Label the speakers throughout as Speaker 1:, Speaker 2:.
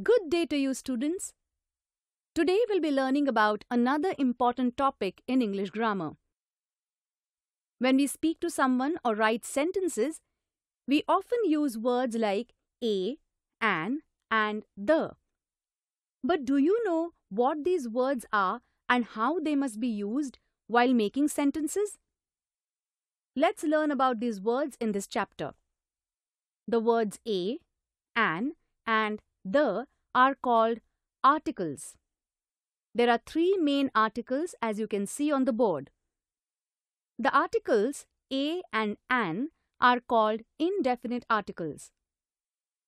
Speaker 1: Good day to you, students. Today we'll be learning about another important topic in English grammar. When we speak to someone or write sentences, we often use words like a, an, and the. But do you know what these words are and how they must be used while making sentences? Let's learn about these words in this chapter. The words a, an, and the are called articles. There are three main articles as you can see on the board. The articles a and an are called indefinite articles.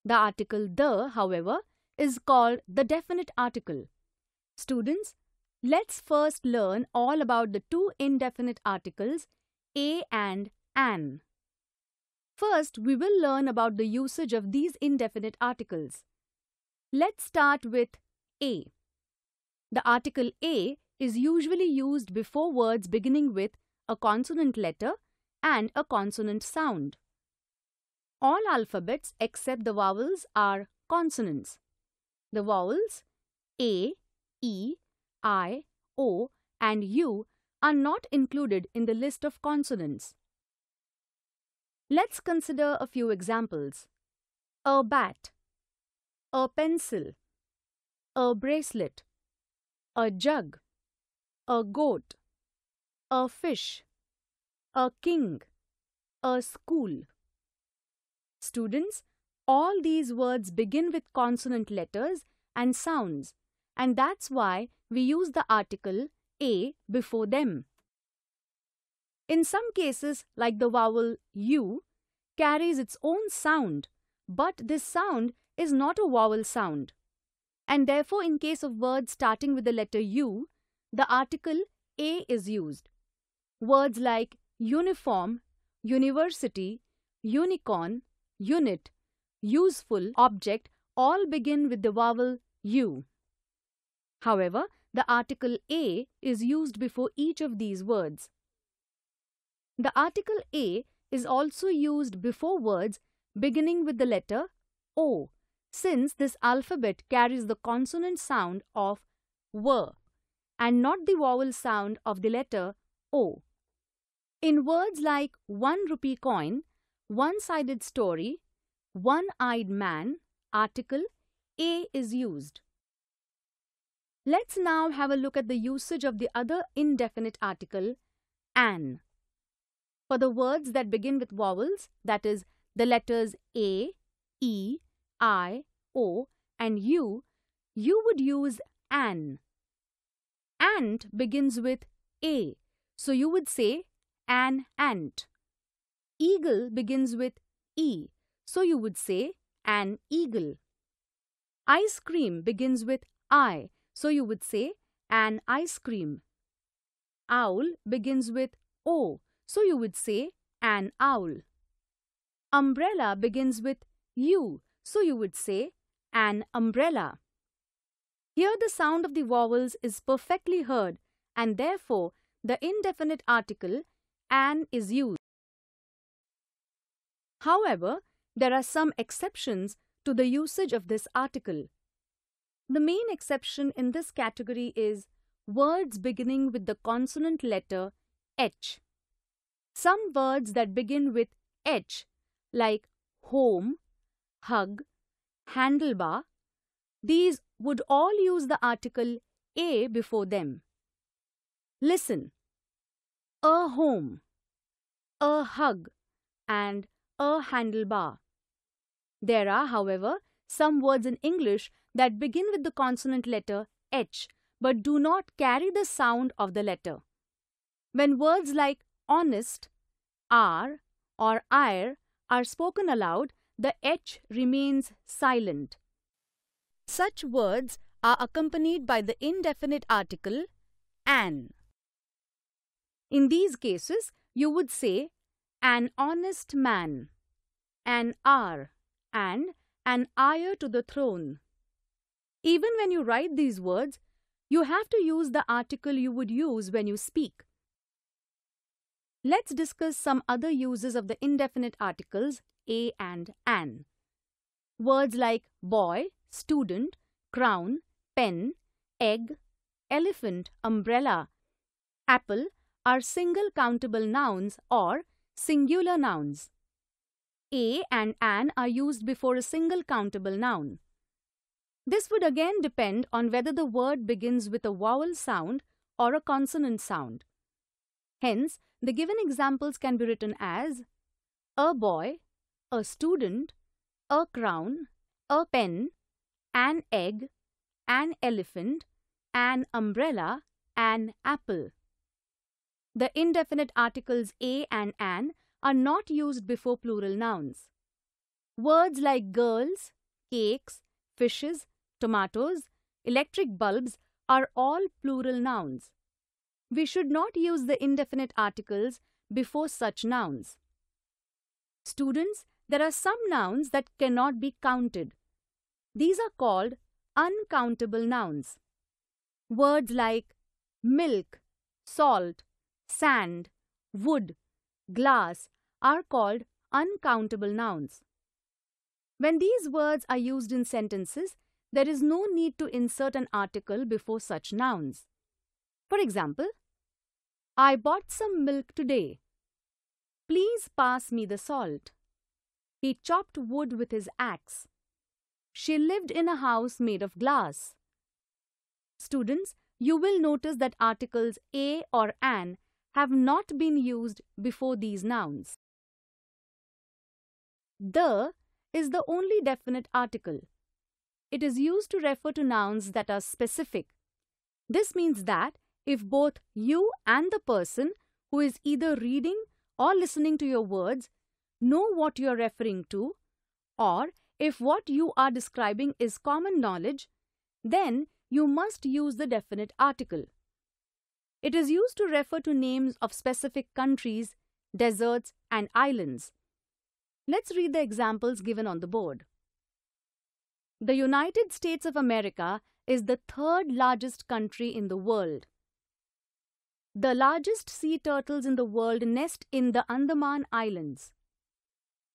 Speaker 1: The article the, however, is called the definite article. Students, let's first learn all about the two indefinite articles a and an. First, we will learn about the usage of these indefinite articles. Let's start with A. The article A is usually used before words beginning with a consonant letter and a consonant sound. All alphabets except the vowels are consonants. The vowels A, E, I, O and U are not included in the list of consonants. Let's consider a few examples. A bat a pencil, a bracelet, a jug, a goat, a fish, a king, a school. Students, all these words begin with consonant letters and sounds, and that's why we use the article a before them. In some cases, like the vowel u, carries its own sound, but this sound is not a vowel sound. And therefore, in case of words starting with the letter U, the article A is used. Words like uniform, university, unicorn, unit, useful, object all begin with the vowel U. However, the article A is used before each of these words. The article A is also used before words beginning with the letter O since this alphabet carries the consonant sound of w and not the vowel sound of the letter o. In words like one rupee coin, one-sided story, one-eyed man, article, a is used. Let's now have a look at the usage of the other indefinite article, an. For the words that begin with vowels, that is, the letters a, e, I, O, and U, you would use an. Ant begins with A, so you would say an ant. Eagle begins with E, so you would say an eagle. Ice cream begins with I, so you would say an ice cream. Owl begins with O, so you would say an owl. Umbrella begins with U, so you would say an umbrella. Here the sound of the vowels is perfectly heard and therefore the indefinite article an is used. However, there are some exceptions to the usage of this article. The main exception in this category is words beginning with the consonant letter H. Some words that begin with H, like home, hug, handlebar, these would all use the article a before them. Listen. A home, a hug and a handlebar. There are, however, some words in English that begin with the consonant letter H but do not carry the sound of the letter. When words like honest, are, or ire are spoken aloud, the H remains silent. Such words are accompanied by the indefinite article an. In these cases, you would say an honest man, an R, and an heir to the throne. Even when you write these words, you have to use the article you would use when you speak. Let's discuss some other uses of the indefinite articles a and an. Words like boy, student, crown, pen, egg, elephant, umbrella, apple are single countable nouns or singular nouns. A and an are used before a single countable noun. This would again depend on whether the word begins with a vowel sound or a consonant sound. Hence, the given examples can be written as a boy, a student, a crown, a pen, an egg, an elephant, an umbrella, an apple. The indefinite articles a and an are not used before plural nouns. Words like girls, cakes, fishes, tomatoes, electric bulbs are all plural nouns. We should not use the indefinite articles before such nouns. Students, there are some nouns that cannot be counted. These are called uncountable nouns. Words like milk, salt, sand, wood, glass are called uncountable nouns. When these words are used in sentences, there is no need to insert an article before such nouns. For example, I bought some milk today. Please pass me the salt. He chopped wood with his axe. She lived in a house made of glass. Students, you will notice that articles a or an have not been used before these nouns. The is the only definite article. It is used to refer to nouns that are specific. This means that if both you and the person who is either reading or listening to your words know what you are referring to, or if what you are describing is common knowledge, then you must use the definite article. It is used to refer to names of specific countries, deserts, and islands. Let's read the examples given on the board. The United States of America is the third largest country in the world. The largest sea turtles in the world nest in the Andaman Islands.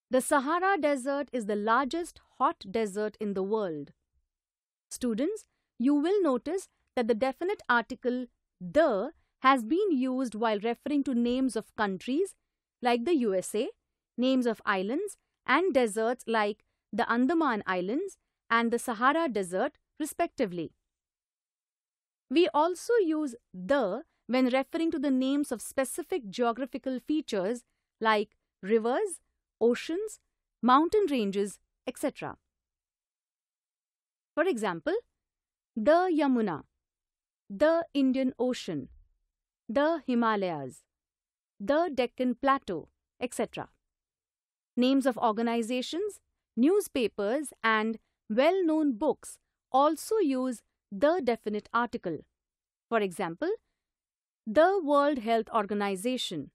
Speaker 1: The Sahara Desert is the largest hot desert in the world. Students, you will notice that the definite article the has been used while referring to names of countries like the USA, names of islands and deserts like the Andaman Islands and the Sahara Desert respectively. We also use the when referring to the names of specific geographical features like rivers, oceans, mountain ranges, etc. For example, the Yamuna, the Indian Ocean, the Himalayas, the Deccan Plateau, etc. Names of organizations, newspapers, and well known books also use the definite article. For example, the World Health Organization,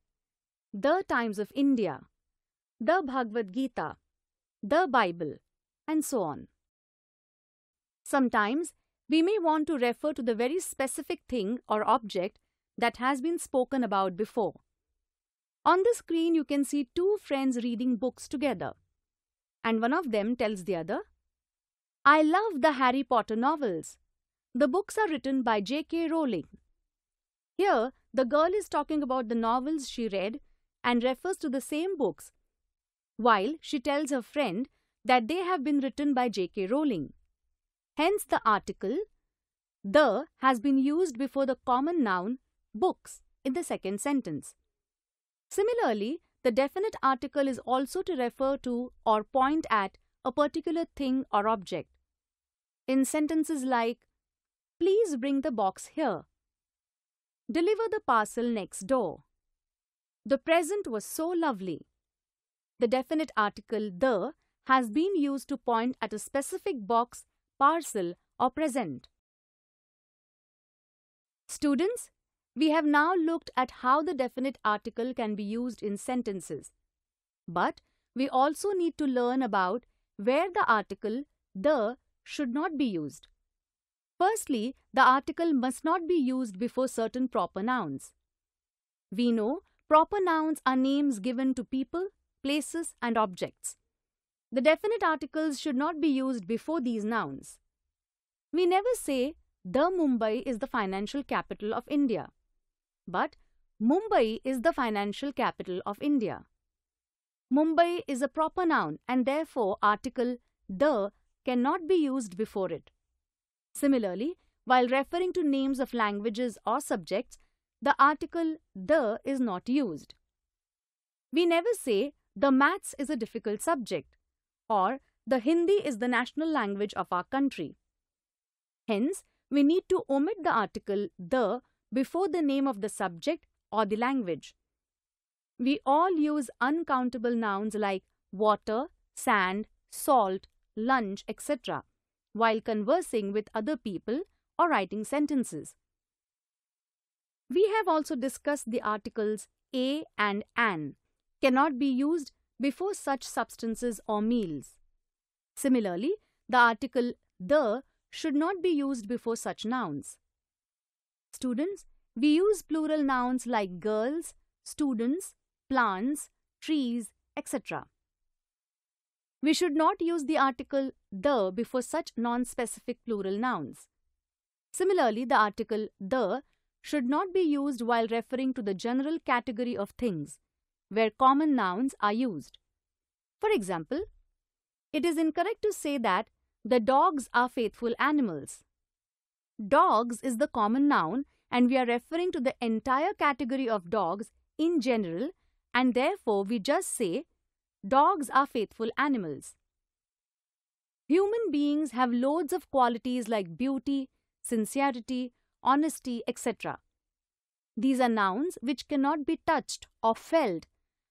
Speaker 1: The Times of India, The Bhagavad Gita, The Bible, and so on. Sometimes we may want to refer to the very specific thing or object that has been spoken about before. On the screen, you can see two friends reading books together, and one of them tells the other, I love the Harry Potter novels. The books are written by J.K. Rowling. Here, the girl is talking about the novels she read and refers to the same books, while she tells her friend that they have been written by J.K. Rowling. Hence, the article the has been used before the common noun books in the second sentence. Similarly, the definite article is also to refer to or point at a particular thing or object. In sentences like, please bring the box here, Deliver the parcel next door. The present was so lovely. The definite article the has been used to point at a specific box, parcel or present. Students, we have now looked at how the definite article can be used in sentences. But we also need to learn about where the article the should not be used. Firstly, the article must not be used before certain proper nouns. We know proper nouns are names given to people, places and objects. The definite articles should not be used before these nouns. We never say the Mumbai is the financial capital of India, but Mumbai is the financial capital of India. Mumbai is a proper noun and therefore article the cannot be used before it. Similarly, while referring to names of languages or subjects, the article the is not used. We never say the maths is a difficult subject or the Hindi is the national language of our country. Hence, we need to omit the article the before the name of the subject or the language. We all use uncountable nouns like water, sand, salt, lunch, etc while conversing with other people or writing sentences. We have also discussed the articles a and an cannot be used before such substances or meals. Similarly, the article the should not be used before such nouns. Students, we use plural nouns like girls, students, plants, trees, etc. We should not use the article the before such non-specific plural nouns. Similarly, the article the should not be used while referring to the general category of things, where common nouns are used. For example, it is incorrect to say that the dogs are faithful animals. Dogs is the common noun and we are referring to the entire category of dogs in general and therefore we just say Dogs are faithful animals. Human beings have loads of qualities like beauty, sincerity, honesty, etc. These are nouns which cannot be touched or felt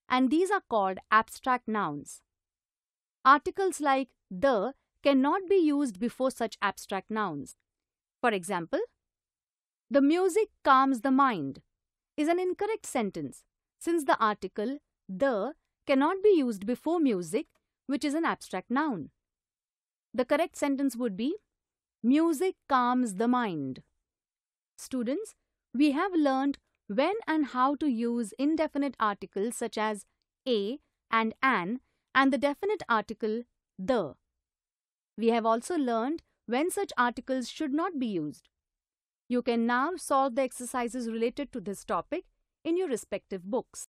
Speaker 1: and these are called abstract nouns. Articles like the cannot be used before such abstract nouns. For example, the music calms the mind is an incorrect sentence since the article the cannot be used before music, which is an abstract noun. The correct sentence would be, Music calms the mind. Students, we have learned when and how to use indefinite articles such as a and an and the definite article the. We have also learned when such articles should not be used. You can now solve the exercises related to this topic in your respective books.